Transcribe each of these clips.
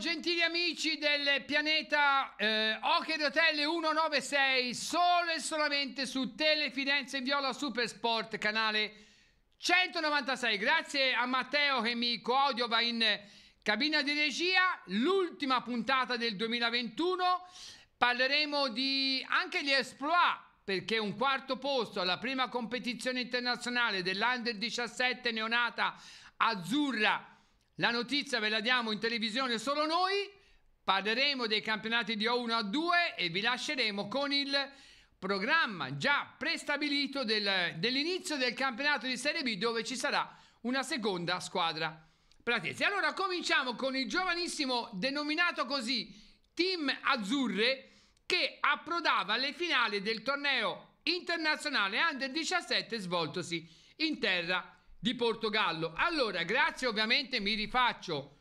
gentili amici del pianeta eh, Hockey Hotel 196, solo e solamente su Telefidenza in Viola Supersport, canale 196. Grazie a Matteo che mi coaudiova in cabina di regia, l'ultima puntata del 2021. Parleremo di anche di Esploit, perché un quarto posto alla prima competizione internazionale dell'Under 17 neonata azzurra la notizia ve la diamo in televisione solo noi. Parleremo dei campionati di O1 a 2 e vi lasceremo con il programma già prestabilito del, dell'inizio del campionato di Serie B dove ci sarà una seconda squadra. pratese. Allora cominciamo con il giovanissimo denominato così Team Azzurre che approdava alle finali del torneo internazionale Under 17 svoltosi in terra di Portogallo. Allora, grazie ovviamente, mi rifaccio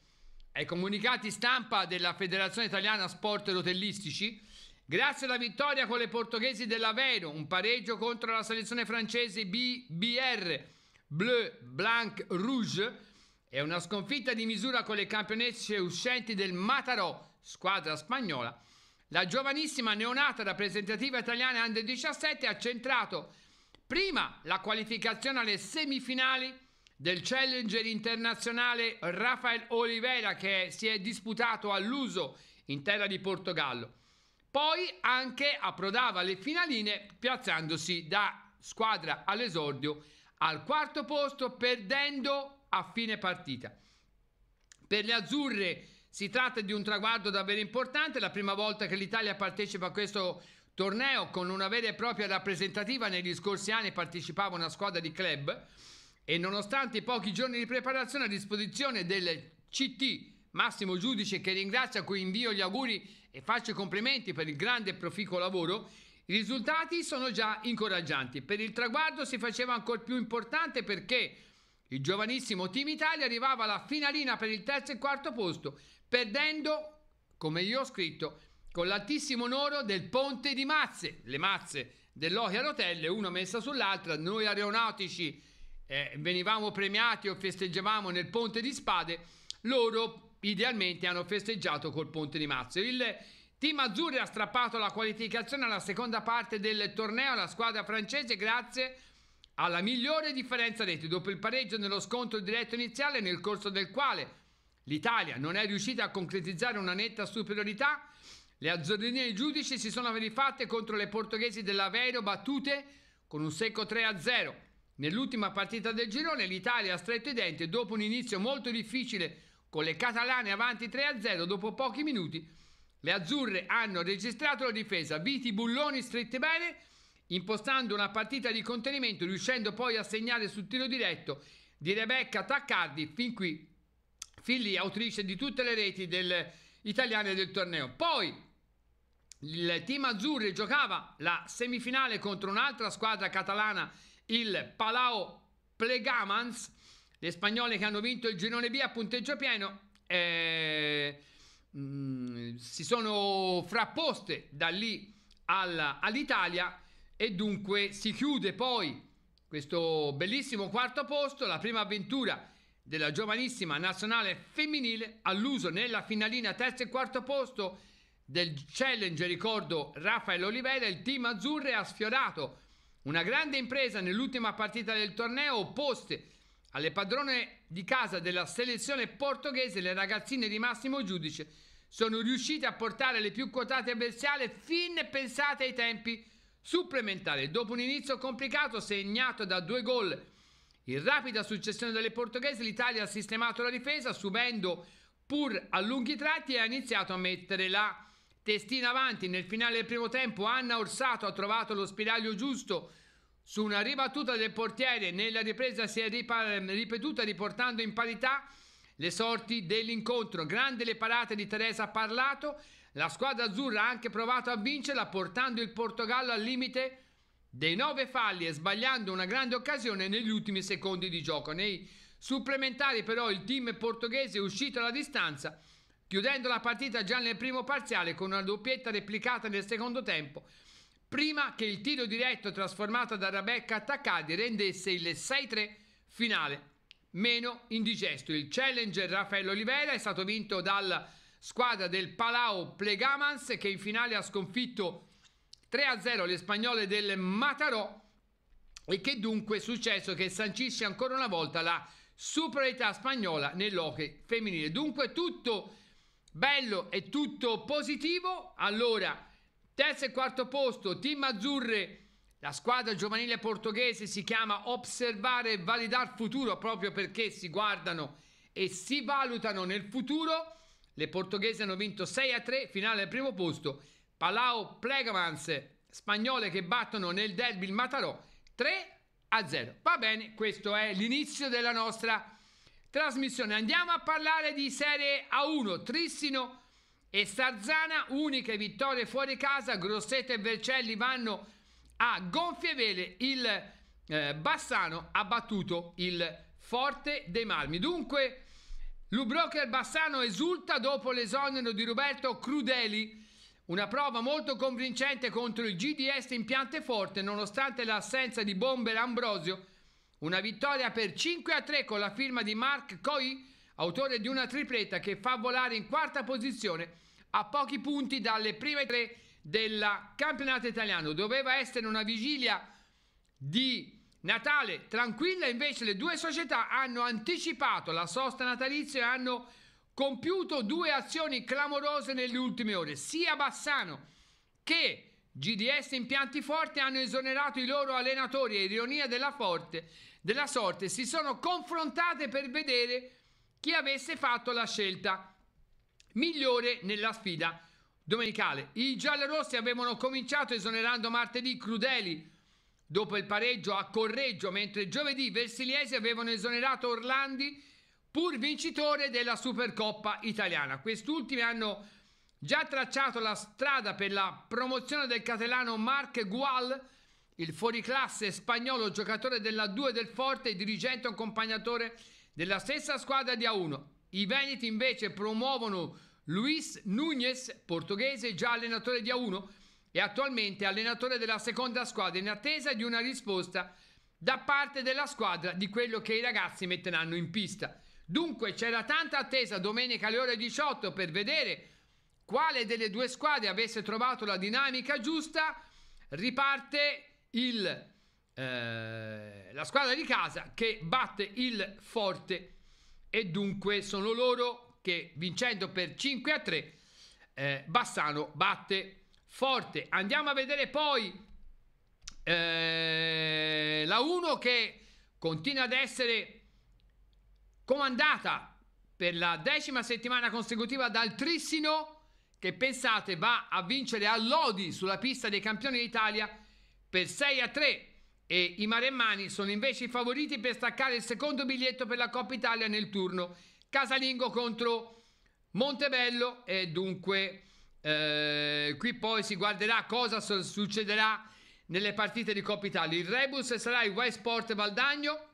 ai comunicati stampa della Federazione Italiana Sport Rotellistici. Grazie alla vittoria con le portoghesi dell'Avero, un pareggio contro la selezione francese BBR Bleu Blanc Rouge e una sconfitta di misura con le campionesse uscenti del Matarò, squadra spagnola, la giovanissima neonata rappresentativa italiana under 17 ha centrato Prima la qualificazione alle semifinali del challenger internazionale Rafael Oliveira che si è disputato all'uso in terra di Portogallo. Poi anche approdava alle finaline piazzandosi da squadra all'esordio al quarto posto perdendo a fine partita. Per le azzurre si tratta di un traguardo davvero importante, la prima volta che l'Italia partecipa a questo Torneo con una vera e propria rappresentativa, negli scorsi anni partecipava una squadra di club e nonostante i pochi giorni di preparazione a disposizione del CT Massimo Giudice che ringrazio ringrazia, cui invio gli auguri e faccio i complimenti per il grande e proficuo lavoro, i risultati sono già incoraggianti. Per il traguardo si faceva ancora più importante perché il giovanissimo Team Italia arrivava alla finalina per il terzo e quarto posto, perdendo, come io ho scritto, con l'altissimo onore del ponte di Mazze, le mazze dell'Oche a rotelle, una messa sull'altra, noi aeronautici eh, venivamo premiati o festeggiavamo nel ponte di Spade, loro idealmente hanno festeggiato col ponte di Mazze. Il team azzurro ha strappato la qualificazione alla seconda parte del torneo alla squadra francese grazie alla migliore differenza reti dopo il pareggio nello scontro diretto iniziale nel corso del quale l'Italia non è riuscita a concretizzare una netta superiorità le azzurrine e i giudici si sono verifatte contro le portoghesi dell'Aveiro battute con un secco 3-0. Nell'ultima partita del girone l'Italia ha stretto i denti dopo un inizio molto difficile con le catalane avanti 3-0 dopo pochi minuti. Le azzurre hanno registrato la difesa, Viti Bulloni strette bene, impostando una partita di contenimento, riuscendo poi a segnare sul tiro diretto di Rebecca Taccardi, fin qui, fin lì autrice di tutte le reti del, italiane del torneo. Poi il team azzurri giocava la semifinale contro un'altra squadra catalana, il Palau Plegamans. Le spagnole che hanno vinto il girone B a punteggio pieno eh, mm, si sono frapposte da lì alla, all'Italia e dunque si chiude poi questo bellissimo quarto posto, la prima avventura della giovanissima nazionale femminile all'uso nella finalina terzo e quarto posto del challenge, ricordo Raffaele Olivera, il team azzurre ha sfiorato una grande impresa nell'ultima partita del torneo, opposte alle padrone di casa della selezione portoghese, le ragazzine di Massimo Giudice sono riuscite a portare le più quotate avversarie fin pensate ai tempi supplementari. Dopo un inizio complicato segnato da due gol in rapida successione delle portoghesi, l'Italia ha sistemato la difesa subendo pur a lunghi tratti e ha iniziato a mettere la Testina avanti, nel finale del primo tempo Anna Orsato ha trovato lo spiraglio giusto su una ribattuta del portiere, nella ripresa si è ripetuta riportando in parità le sorti dell'incontro. Grande le parate di Teresa Parlato, la squadra azzurra ha anche provato a vincerla portando il Portogallo al limite dei nove falli e sbagliando una grande occasione negli ultimi secondi di gioco. Nei supplementari però il team portoghese è uscito alla distanza chiudendo la partita già nel primo parziale con una doppietta replicata nel secondo tempo, prima che il tiro diretto trasformato da Rebecca Attaccadi rendesse il 6-3 finale. Meno indigesto. Il challenger Raffaello Olivera è stato vinto dalla squadra del Palau Plegamans che in finale ha sconfitto 3-0 le spagnole del Matarò e che dunque è successo che sancisce ancora una volta la superiorità spagnola nell'hockey femminile. Dunque tutto Bello, è tutto positivo. Allora, terzo e quarto posto, team azzurre. La squadra giovanile portoghese si chiama Observare e Validar Futuro proprio perché si guardano e si valutano nel futuro. Le portoghese hanno vinto 6 a 3, finale al primo posto. Palau Plegamans, spagnole che battono nel derby il Matarò 3 a 0. Va bene, questo è l'inizio della nostra trasmissione. Andiamo a parlare di Serie A1. Trissino e Sarzana, uniche vittorie fuori casa. Grosseto e Vercelli vanno a gonfie vele. Il eh, Bassano ha battuto il Forte dei Marmi. Dunque, Lubrocker Bassano esulta dopo l'esonero di Roberto Crudeli. Una prova molto convincente contro il GDS in piante forte, nonostante l'assenza di bomber Ambrosio una vittoria per 5 a 3 con la firma di Mark Coy, autore di una tripletta che fa volare in quarta posizione a pochi punti dalle prime tre del campionato italiano. Doveva essere una vigilia di Natale tranquilla, invece le due società hanno anticipato la sosta natalizia e hanno compiuto due azioni clamorose nelle ultime ore, sia Bassano che GDS Impianti Forte hanno esonerato i loro allenatori e ironia della, forte, della sorte si sono confrontate per vedere chi avesse fatto la scelta migliore nella sfida domenicale. I giallorossi avevano cominciato esonerando martedì Crudeli dopo il pareggio a Correggio, mentre giovedì Versiliesi avevano esonerato Orlandi pur vincitore della Supercoppa italiana. Quest'ultimi hanno Già tracciato la strada per la promozione del catalano Marc Gual, il fuoriclasse spagnolo giocatore della 2 del Forte e dirigente e accompagnatore della stessa squadra di A1. I Veneti invece promuovono Luis Núñez, portoghese già allenatore di A1 e attualmente allenatore della seconda squadra in attesa di una risposta da parte della squadra di quello che i ragazzi metteranno in pista. Dunque c'era tanta attesa domenica alle ore 18 per vedere quale delle due squadre avesse trovato la dinamica giusta, riparte il, eh, la squadra di casa che batte il forte e dunque sono loro che vincendo per 5 a 3 eh, Bassano batte forte. Andiamo a vedere poi eh, la 1 che continua ad essere comandata per la decima settimana consecutiva dal Trissino che pensate va a vincere a Lodi sulla pista dei campioni d'Italia per 6 a 3 e i Maremmani sono invece i favoriti per staccare il secondo biglietto per la Coppa Italia nel turno casalingo contro Montebello e dunque eh, qui poi si guarderà cosa succederà nelle partite di Coppa Italia. Il Rebus sarà il West Sport Valdagno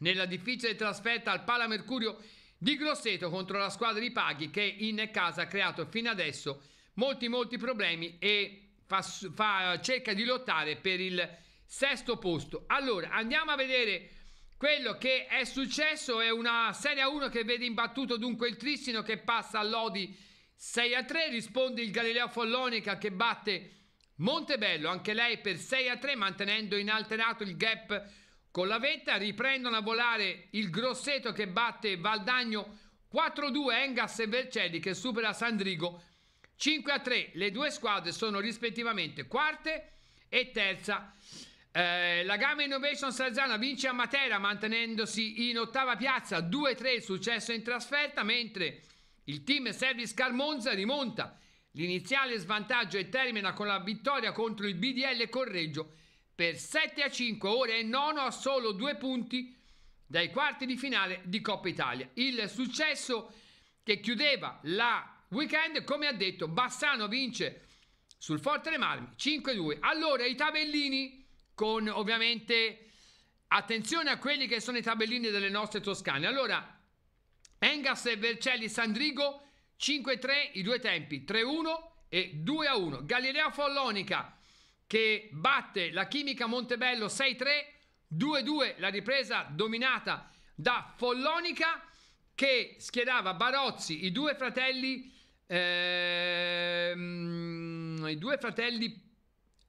nella difficile trasferta al Pala Mercurio di Grosseto contro la squadra di Paghi che in casa ha creato fino adesso molti molti problemi e fa, fa, cerca di lottare per il sesto posto. Allora andiamo a vedere quello che è successo. È una Serie 1 che vede imbattuto dunque il Trissino che passa all'Odi 6 a 3. Risponde il Galileo Follonica che batte Montebello anche lei per 6 a 3 mantenendo inalterato il gap con la vetta riprendono a volare il Grosseto che batte Valdagno 4-2 Engas e Vercelli che supera Sandrigo 5-3. Le due squadre sono rispettivamente quarte e terza. Eh, la Gamma Innovation Sarzana vince a Matera mantenendosi in ottava piazza 2-3 successo in trasferta mentre il team Service Carmonza rimonta L'iniziale svantaggio e termina con la vittoria contro il BDL Correggio per 7 a 5 ore e nono a solo due punti dai quarti di finale di Coppa Italia. Il successo che chiudeva la weekend, come ha detto, Bassano vince sul Forte dei Marmi 5-2. Allora i tabellini con ovviamente attenzione a quelli che sono i tabellini delle nostre toscane. Allora Engas e Vercelli Sandrigo 5-3 i due tempi, 3-1 e 2-1. Galileo Follonica che batte la Chimica Montebello 6-3, 2-2 la ripresa dominata da Follonica che schierava Barozzi, i due fratelli, ehm, i due fratelli,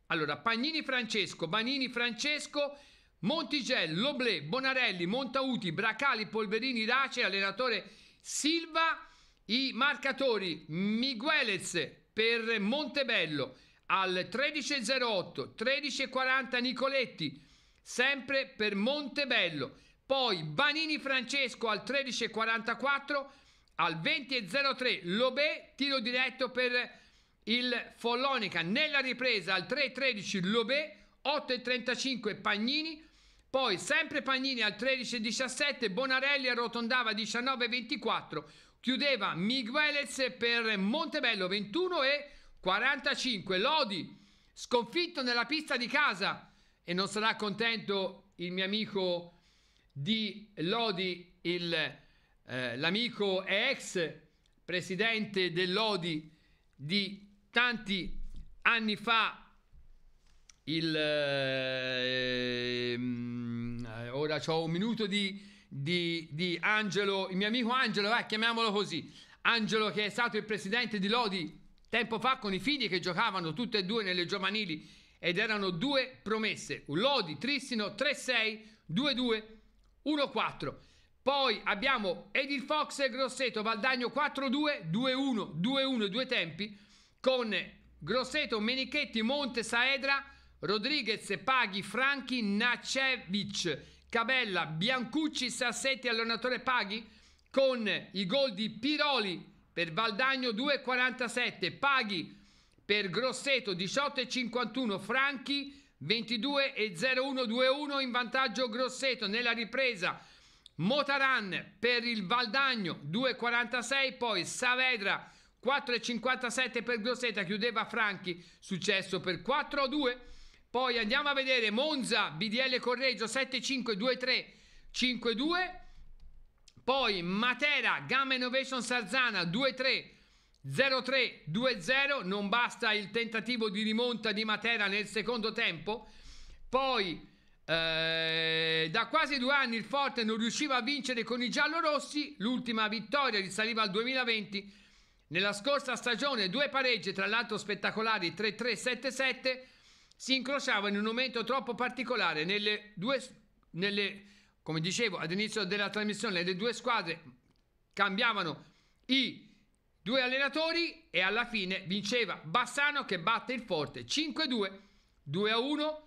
allora Pagnini Francesco, Banini Francesco, Monticello, Loblé, Bonarelli, Montauti, Bracali, Polverini, Race, allenatore Silva, i marcatori Miguelez per Montebello, al 13.08, 13.40 Nicoletti, sempre per Montebello. Poi Banini Francesco al 13.44, al 20.03 Lobè, tiro diretto per il Follonica. Nella ripresa al 3.13 Lobè, 8.35 Pagnini, poi sempre Pagnini al 13.17, Bonarelli arrotondava 19.24, chiudeva Miguelez per Montebello 21 e 45 Lodi sconfitto nella pista di casa e non sarà contento il mio amico di Lodi il, eh, l'amico ex presidente dell'Odi di tanti anni fa il eh, ehm, ora ho un minuto di, di, di Angelo il mio amico Angelo va eh, chiamiamolo così Angelo che è stato il presidente di Lodi Tempo fa con i figli che giocavano tutte e due nelle giovanili ed erano due promesse. Lodi, Tristino, 3-6, 2-2, 1-4. Poi abbiamo Edil Fox e Grosseto, Valdagno 4-2, 2-1, 2-1 due tempi con Grosseto, Menichetti, Monte, Saedra, Rodriguez, Paghi, Franchi, Nacevic, Cabella, Biancucci, Sassetti, allenatore Paghi con i gol di Piroli, per Valdagno 2,47, paghi per Grosseto 18,51 franchi 22,0121 in vantaggio Grosseto nella ripresa Motaran per il Valdagno 2,46 poi Saavedra 4,57 per Grosseto chiudeva Franchi successo per 4,2 poi andiamo a vedere Monza BDL Correggio 7,5 2,3 5,2 poi Matera, Gamma Innovation Sarzana 2-3. 0-3-2-0, non basta il tentativo di rimonta di Matera nel secondo tempo. Poi eh, da quasi due anni il Forte non riusciva a vincere con i giallorossi, l'ultima vittoria risaliva al 2020. Nella scorsa stagione due pareggi, tra l'altro spettacolari 3-3-7-7, si incrociavano in un momento troppo particolare nelle due, nelle come dicevo all'inizio della trasmissione, le due squadre cambiavano i due allenatori e alla fine vinceva Bassano che batte il forte 5-2, 2-1,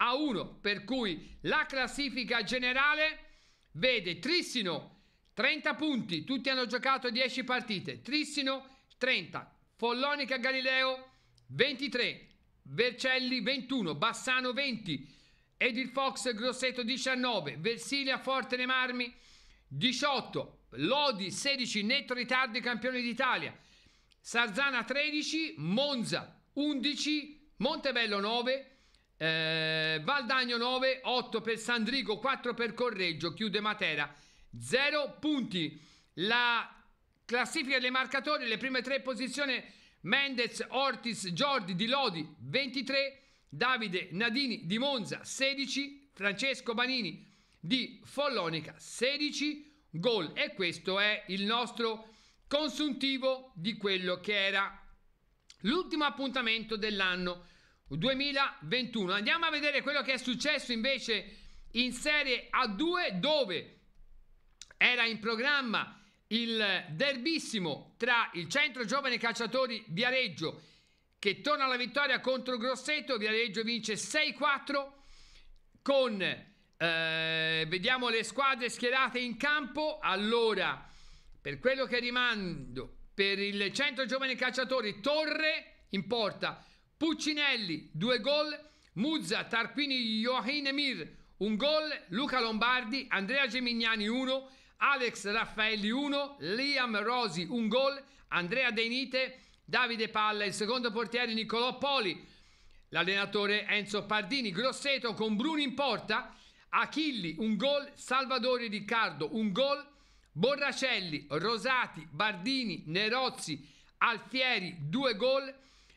3-1, per cui la classifica generale vede Trissino 30 punti, tutti hanno giocato 10 partite, Trissino 30, Follonica Galileo 23, Vercelli 21, Bassano 20, ed il Fox Grosseto 19, Versilia Forte nei Marmi 18, Lodi 16, netto ritardo campione d'Italia, Sarzana 13, Monza 11, Montebello 9, eh, Valdagno 9, 8 per Sandrigo, 4 per Correggio, chiude Matera 0 punti. La classifica dei marcatori, le prime tre posizioni Mendez, Ortiz, Giordi, Di Lodi 23 Davide Nadini di Monza 16, Francesco Banini di Follonica 16 gol e questo è il nostro consuntivo di quello che era l'ultimo appuntamento dell'anno 2021. Andiamo a vedere quello che è successo invece in Serie A2 dove era in programma il derbissimo tra il centro giovane calciatori Viareggio che torna alla vittoria contro Grosseto, Viareggio vince 6-4 con, eh, vediamo le squadre schierate in campo, allora per quello che rimando, per il centro giovani calciatori, Torre in porta, Puccinelli 2 gol, Muzza, Tarquini, Joachim Emir un gol, Luca Lombardi, Andrea Gemignani 1, Alex Raffaelli 1, Liam Rosi un gol, Andrea Denite Davide Palla, il secondo portiere Niccolò Poli, l'allenatore Enzo Pardini, Grosseto con Bruni in porta, Achilli un gol, Salvatore Riccardo un gol, Borracelli, Rosati, Bardini, Nerozzi, Alfieri due gol,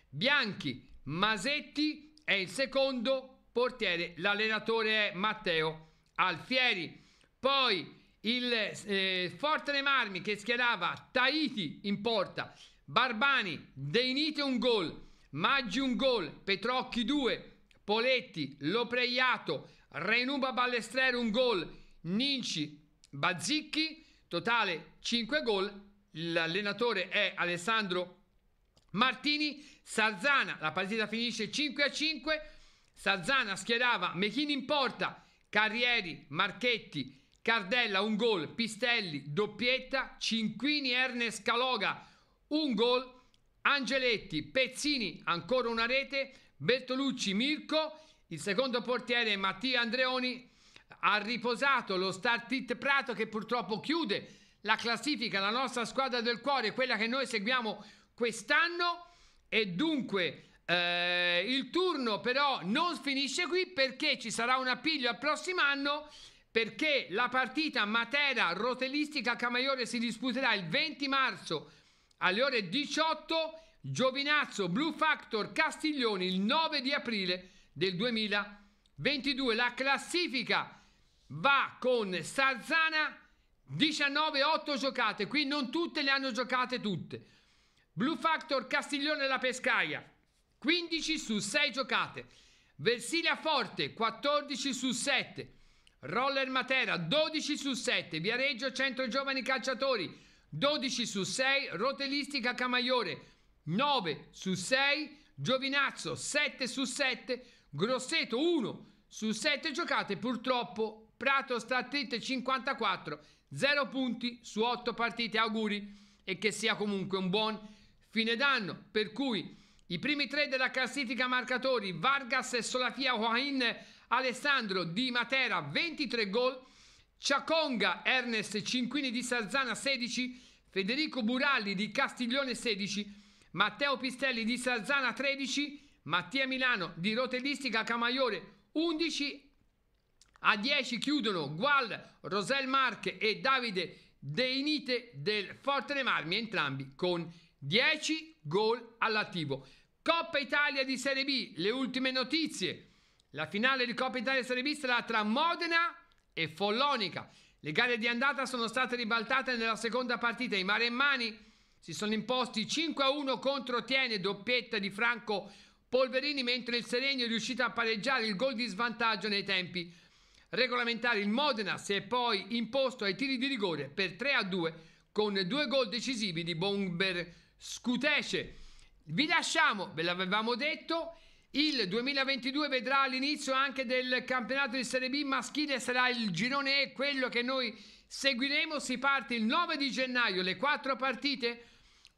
Bianchi, Masetti e il secondo portiere l'allenatore è Matteo Alfieri. Poi il eh, Forte Marmi che schierava Tahiti in porta, Barbani, Deinite un gol, Maggi un gol, Petrocchi due, Poletti, Lopreiato, Renuba Ballestrero un gol, Ninci, Bazzicchi, totale 5 gol. L'allenatore è Alessandro Martini, Sarzana, la partita finisce 5 a 5. Sarzana schierava Mechini in porta, Carrieri, Marchetti, Cardella un gol, Pistelli, doppietta, Cinquini, Ernest Caloga, un gol, Angeletti, Pezzini, ancora una rete, Bertolucci, Mirko, il secondo portiere Mattia Andreoni ha riposato lo Startit Prato che purtroppo chiude la classifica, la nostra squadra del cuore, quella che noi seguiamo quest'anno e dunque eh, il turno però non finisce qui perché ci sarà un appiglio al prossimo anno perché la partita Matera rotelistica Camaiore si disputerà il 20 marzo alle ore 18 Giovinazzo Blue Factor Castiglioni il 9 di aprile del 2022. La classifica va con Sarzana 19-8 giocate, qui non tutte le hanno giocate tutte. Blue Factor Castiglione la Pescaia 15 su 6 giocate. Versilia Forte 14 su 7. Roller Matera 12 su 7. Viareggio Centro Giovani Calciatori 12 su 6, rotelistica Camaiore 9 su 6, Giovinazzo 7 su 7, Grosseto 1 su 7 giocate, purtroppo Prato sta a 54, 0 punti su 8 partite, auguri e che sia comunque un buon fine d'anno, per cui i primi tre della classifica marcatori Vargas e Solafia Joaquin Alessandro di Matera 23 gol Ciaconga Ernest Cinquini di Sarzana 16, Federico Buralli di Castiglione 16, Matteo Pistelli di Sarzana 13, Mattia Milano di Rotellistica Camaiore 11, a 10 chiudono Gual, Rosel Marche e Davide Deinite del Forte dei Marmi, entrambi con 10 gol all'attivo. Coppa Italia di Serie B, le ultime notizie. La finale di Coppa Italia di Serie B sarà tra Modena e e Follonica. Le gare di andata sono state ribaltate nella seconda partita. I maremmani si sono imposti 5-1 contro Tiene, doppietta di Franco Polverini, mentre il Serenio è riuscito a pareggiare il gol di svantaggio nei tempi regolamentari. Il Modena si è poi imposto ai tiri di rigore per 3-2 con due gol decisivi di Bomber Scutece. Vi lasciamo, ve l'avevamo detto. Il 2022 vedrà l'inizio anche del campionato di Serie B maschile, sarà il girone E, quello che noi seguiremo. Si parte il 9 di gennaio, le quattro partite,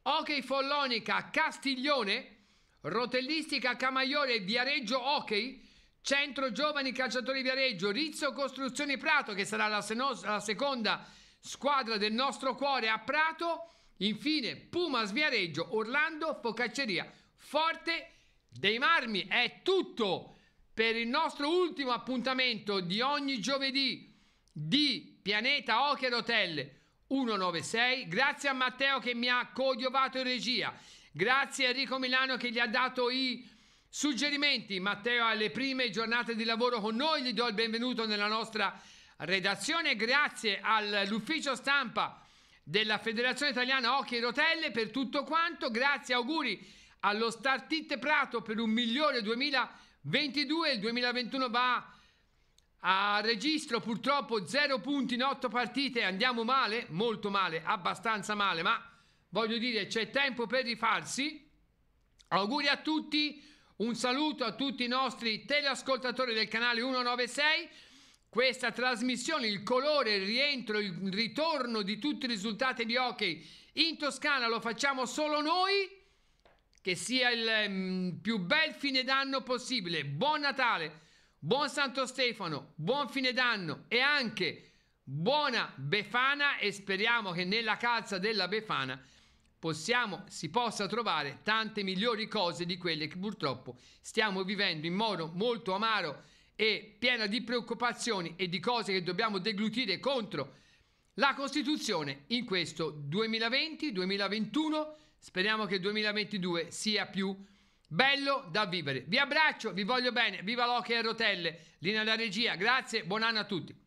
Hockey Follonica, Castiglione, Rotellistica, Camaiore, Viareggio Hockey, Centro Giovani Calciatori Viareggio, Rizzo Costruzioni Prato, che sarà la, seno- la seconda squadra del nostro cuore a Prato, infine Pumas Viareggio, Orlando Focacceria, Forte dei marmi è tutto per il nostro ultimo appuntamento di ogni giovedì di Pianeta Oker Hotel 196. Grazie a Matteo che mi ha coodiovato in regia. Grazie a Enrico Milano che gli ha dato i suggerimenti. Matteo alle prime giornate di lavoro con noi, gli do il benvenuto nella nostra redazione. Grazie all'ufficio stampa della Federazione Italiana Occhi e Rotelle per tutto quanto. Grazie, auguri allo Startit Prato per un migliore 2022. Il 2021 va a registro purtroppo 0 punti in 8 partite. Andiamo male, molto male, abbastanza male, ma voglio dire c'è tempo per rifarsi. Auguri a tutti, un saluto a tutti i nostri teleascoltatori del canale 196. Questa trasmissione, il colore, il rientro, il ritorno di tutti i risultati di hockey in Toscana lo facciamo solo noi che sia il mm, più bel fine d'anno possibile. Buon Natale, buon Santo Stefano, buon fine d'anno e anche buona Befana e speriamo che nella calza della Befana possiamo, si possa trovare tante migliori cose di quelle che purtroppo stiamo vivendo in modo molto amaro e pieno di preoccupazioni e di cose che dobbiamo deglutire contro la Costituzione in questo 2020-2021 Speriamo che il 2022 sia più bello da vivere. Vi abbraccio, vi voglio bene, viva Loki e rotelle, linea da regia, grazie, buon anno a tutti.